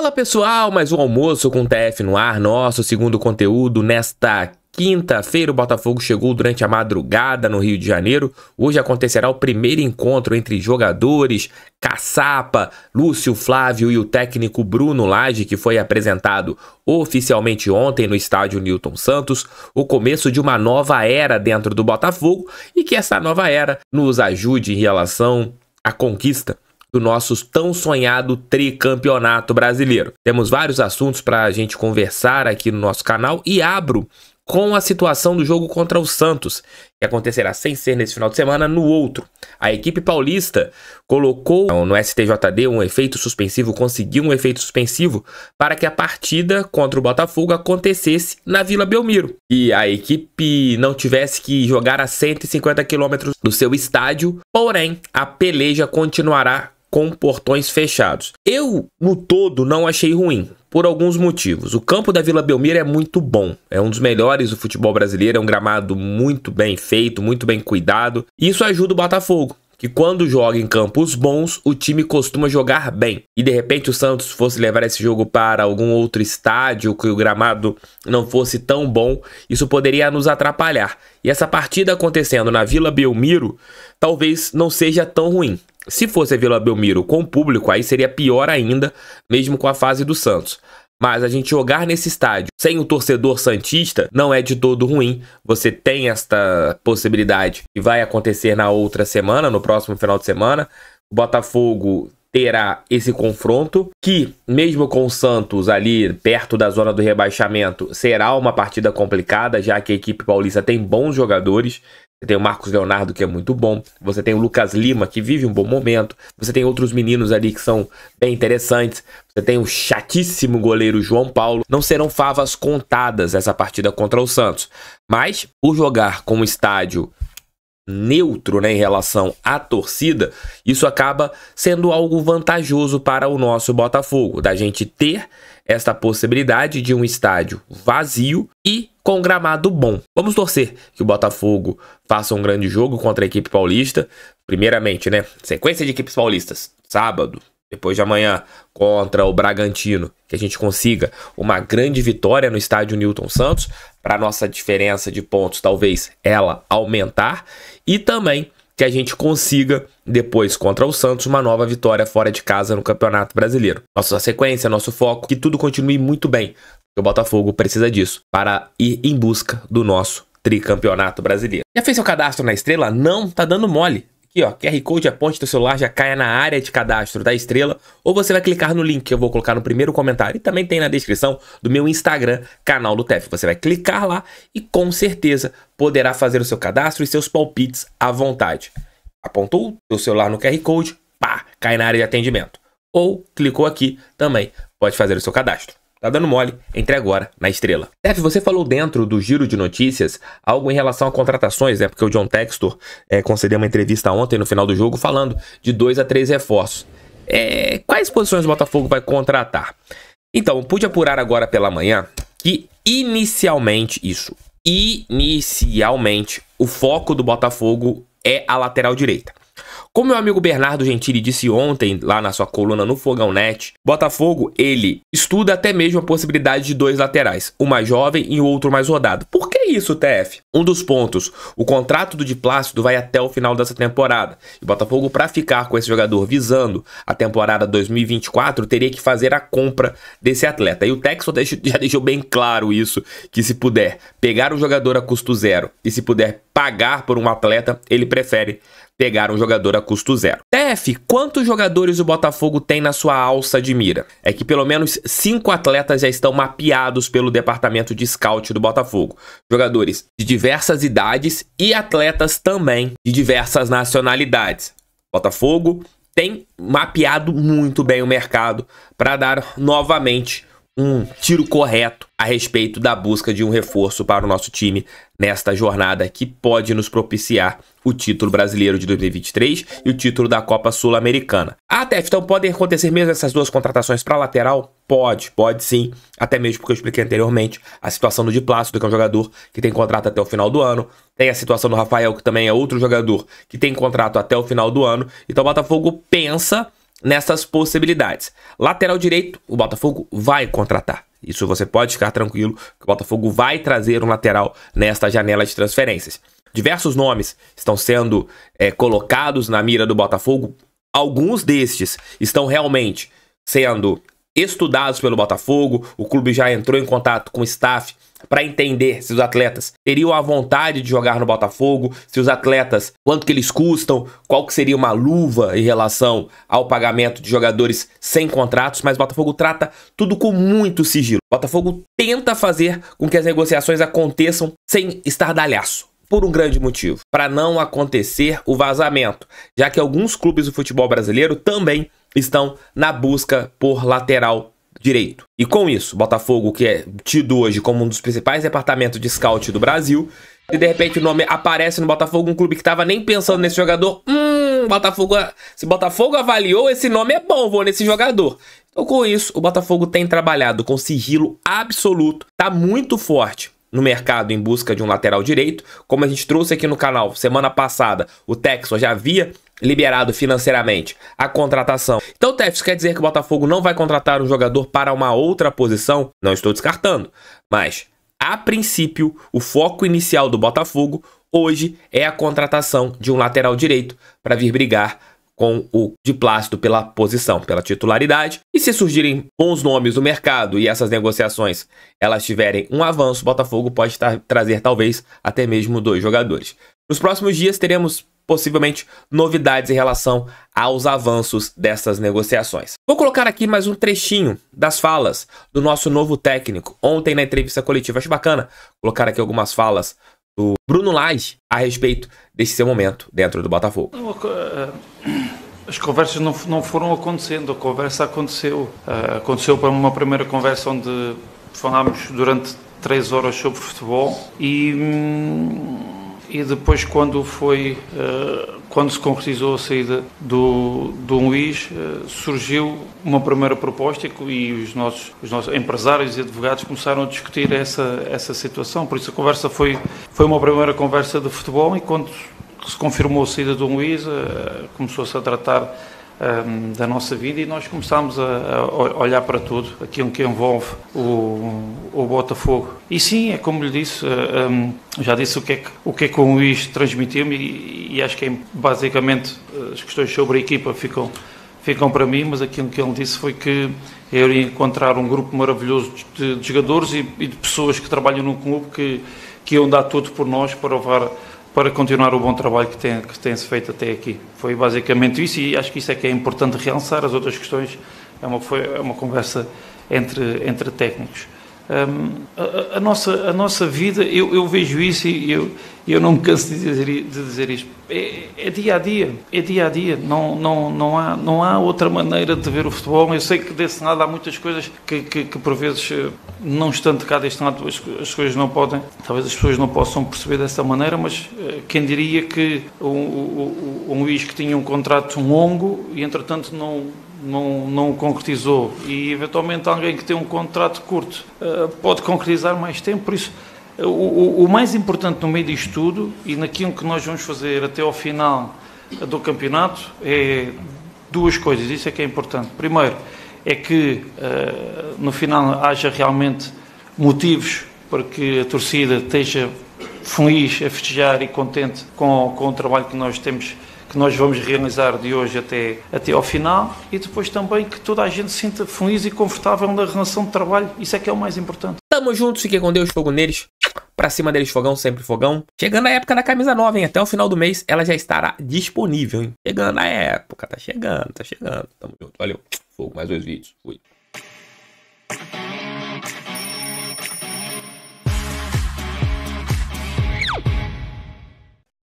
Fala pessoal, mais um almoço com TF no ar, nosso segundo conteúdo nesta Quinta-feira, o Botafogo chegou durante a madrugada no Rio de Janeiro. Hoje acontecerá o primeiro encontro entre jogadores, Caçapa, Lúcio Flávio e o técnico Bruno Lage, que foi apresentado oficialmente ontem no estádio Newton Santos. O começo de uma nova era dentro do Botafogo e que essa nova era nos ajude em relação à conquista do nosso tão sonhado tricampeonato brasileiro. Temos vários assuntos para a gente conversar aqui no nosso canal e abro com a situação do jogo contra o Santos, que acontecerá sem ser nesse final de semana, no outro. A equipe paulista colocou no STJD um efeito suspensivo, conseguiu um efeito suspensivo para que a partida contra o Botafogo acontecesse na Vila Belmiro e a equipe não tivesse que jogar a 150 quilômetros do seu estádio. Porém, a peleja continuará com portões fechados. Eu, no todo, não achei ruim, por alguns motivos. O campo da Vila Belmiro é muito bom, é um dos melhores do futebol brasileiro, é um gramado muito bem feito, muito bem cuidado. Isso ajuda o Botafogo que quando joga em campos bons, o time costuma jogar bem. E de repente o Santos fosse levar esse jogo para algum outro estádio que o gramado não fosse tão bom, isso poderia nos atrapalhar. E essa partida acontecendo na Vila Belmiro talvez não seja tão ruim. Se fosse a Vila Belmiro com público, aí seria pior ainda, mesmo com a fase do Santos. Mas a gente jogar nesse estádio sem o torcedor santista não é de todo ruim. Você tem esta possibilidade que vai acontecer na outra semana, no próximo final de semana. O Botafogo terá esse confronto, que mesmo com o Santos ali perto da zona do rebaixamento, será uma partida complicada, já que a equipe paulista tem bons jogadores, você tem o Marcos Leonardo, que é muito bom. Você tem o Lucas Lima, que vive um bom momento. Você tem outros meninos ali que são bem interessantes. Você tem o chatíssimo goleiro João Paulo. Não serão favas contadas essa partida contra o Santos. Mas, por jogar com o estádio neutro né, em relação à torcida, isso acaba sendo algo vantajoso para o nosso Botafogo, da gente ter esta possibilidade de um estádio vazio e com gramado bom. Vamos torcer que o Botafogo faça um grande jogo contra a equipe paulista. Primeiramente, né? Sequência de equipes paulistas. Sábado, depois de amanhã, contra o Bragantino. Que a gente consiga uma grande vitória no estádio Newton Santos. Para nossa diferença de pontos, talvez ela aumentar. E também que a gente consiga depois contra o Santos uma nova vitória fora de casa no Campeonato Brasileiro. Nossa sequência, nosso foco, que tudo continue muito bem. O Botafogo precisa disso para ir em busca do nosso tricampeonato brasileiro. Já fez seu cadastro na Estrela? Não, tá dando mole. Aqui, ó, QR Code, aponte do celular, já caia na área de cadastro da estrela, ou você vai clicar no link que eu vou colocar no primeiro comentário e também tem na descrição do meu Instagram, canal do TEF. Você vai clicar lá e com certeza poderá fazer o seu cadastro e seus palpites à vontade. Apontou o celular no QR Code, pá, cai na área de atendimento. Ou clicou aqui também, pode fazer o seu cadastro. Tá dando mole, entre agora na estrela. Def, você falou dentro do giro de notícias algo em relação a contratações, né? Porque o John Textor é, concedeu uma entrevista ontem no final do jogo falando de dois a três reforços. É, quais posições o Botafogo vai contratar? Então, pude apurar agora pela manhã que inicialmente, isso, inicialmente, o foco do Botafogo é a lateral direita. Como meu amigo Bernardo Gentili disse ontem, lá na sua coluna no Fogão Net, Botafogo, ele estuda até mesmo a possibilidade de dois laterais, um mais jovem e o outro mais rodado. Por que isso, TF? Um dos pontos, o contrato do Diplácido vai até o final dessa temporada, e Botafogo, para ficar com esse jogador visando a temporada 2024, teria que fazer a compra desse atleta. E o Texon já deixou bem claro isso, que se puder pegar o jogador a custo zero e se puder pagar por um atleta, ele prefere pegar um jogador a custo zero. TF, quantos jogadores o Botafogo tem na sua alça de mira? É que pelo menos cinco atletas já estão mapeados pelo departamento de scout do Botafogo. Jogadores de diversas idades e atletas também de diversas nacionalidades. Botafogo tem mapeado muito bem o mercado para dar novamente um tiro correto a respeito da busca de um reforço para o nosso time nesta jornada que pode nos propiciar o título brasileiro de 2023 e o título da Copa Sul-Americana. Ah, Tef, então podem acontecer mesmo essas duas contratações para lateral? Pode, pode sim. Até mesmo porque eu expliquei anteriormente a situação do Diplácido, que é um jogador que tem contrato até o final do ano. Tem a situação do Rafael, que também é outro jogador que tem contrato até o final do ano. Então o Botafogo pensa nessas possibilidades. Lateral direito, o Botafogo vai contratar. Isso você pode ficar tranquilo, que o Botafogo vai trazer um lateral nesta janela de transferências. Diversos nomes estão sendo é, colocados na mira do Botafogo. Alguns destes estão realmente sendo estudados pelo Botafogo. O clube já entrou em contato com o staff para entender se os atletas teriam a vontade de jogar no Botafogo, se os atletas, quanto que eles custam, qual que seria uma luva em relação ao pagamento de jogadores sem contratos, mas o Botafogo trata tudo com muito sigilo. O Botafogo tenta fazer com que as negociações aconteçam sem estardalhaço por um grande motivo, para não acontecer o vazamento, já que alguns clubes do futebol brasileiro também estão na busca por lateral direito. E com isso, Botafogo, que é tido hoje como um dos principais departamentos de scout do Brasil, e de repente o nome aparece no Botafogo, um clube que tava nem pensando nesse jogador. Hum, Botafogo, se Botafogo avaliou, esse nome é bom, vou nesse jogador. Então com isso, o Botafogo tem trabalhado com sigilo absoluto, tá muito forte no mercado em busca de um lateral direito. Como a gente trouxe aqui no canal semana passada, o Texas já havia liberado financeiramente a contratação. Então, Tefs, quer dizer que o Botafogo não vai contratar um jogador para uma outra posição? Não estou descartando, mas a princípio, o foco inicial do Botafogo hoje é a contratação de um lateral direito para vir brigar com o de Plácido pela posição, pela titularidade. E se surgirem bons nomes no mercado e essas negociações elas tiverem um avanço, o Botafogo pode trazer talvez até mesmo dois jogadores. Nos próximos dias teremos possivelmente novidades em relação aos avanços dessas negociações. Vou colocar aqui mais um trechinho das falas do nosso novo técnico. Ontem na entrevista coletiva, acho bacana colocar aqui algumas falas do Bruno Lage a respeito desse seu momento dentro do Botafogo. Eh, as conversas não, não foram acontecendo, a conversa aconteceu. Eh, aconteceu para uma primeira conversa onde falámos durante três horas sobre futebol e hum, e depois quando foi eh, quando se concretizou a saída do do Luís eh, surgiu uma primeira proposta e os nossos, os nossos empresários e advogados começaram a discutir essa essa situação por isso a conversa foi foi uma primeira conversa de futebol e quando se confirmou a saída do Dom Luís eh, começou-se a tratar um, ehm, da nossa vida e nós começámos a, a, olhar para tudo, aquilo que envolve o, o Botafogo. E sim, é como lhe disse, um, eh, ehm, já disse o que é que o, que é que o Luís transmitiu-me e, acho que é basicamente eh, as questões sobre a equipa ficam, ficam para mim, mas aquilo que ele disse foi que eu ia encontrar um grupo maravilhoso de, de jogadores e, e, de pessoas que trabalham no clube que, que iam dar tudo por nós para levar para continuar o bom trabalho que tem, que tem se feito até aqui. Foi basicamente isso e acho que isso é que é importante realçar. As outras questões é uma, foi, é uma conversa entre, entre técnicos. Um, a, a, nossa, a nossa vida, eu, eu vejo isso e eu, eu não me canso de dizer, de dizer isto. É, é, dia a dia, é dia a dia. Não, não, não, há, não há outra maneira de ver o futebol. Eu sei que desse lado há muitas coisas que, que, que por vezes, eh, não estando cá deste lado, as, as, coisas não podem, talvez as pessoas não possam perceber dessa maneira, mas eh, quem diria que um, um, um Luís que tinha um contrato longo e entretanto não não, não concretizou e eventualmente alguém que tem um contrato curto eh, pode concretizar mais tempo, por isso o, o, mais importante no meio disto tudo e naquilo que nós vamos fazer até ao final do campeonato é duas coisas, isso é que é importante. Primeiro, é que eh, no final haja realmente motivos para que a torcida esteja feliz, a festejar e contente com, com o trabalho que nós temos que nós vamos realizar de hoje até, até ao final e depois também que toda a gente se sinta feliz e confortável na relação de trabalho. Isso é que é o mais importante. Tamo juntos, fiquem com Deus, fogo neles. Pra cima deles, fogão, sempre fogão. Chegando a época da camisa nova, hein? Até o final do mês ela já estará disponível, hein? Chegando a época, tá chegando, tá chegando. Tamo junto, valeu. Fogo, mais dois vídeos. Fui.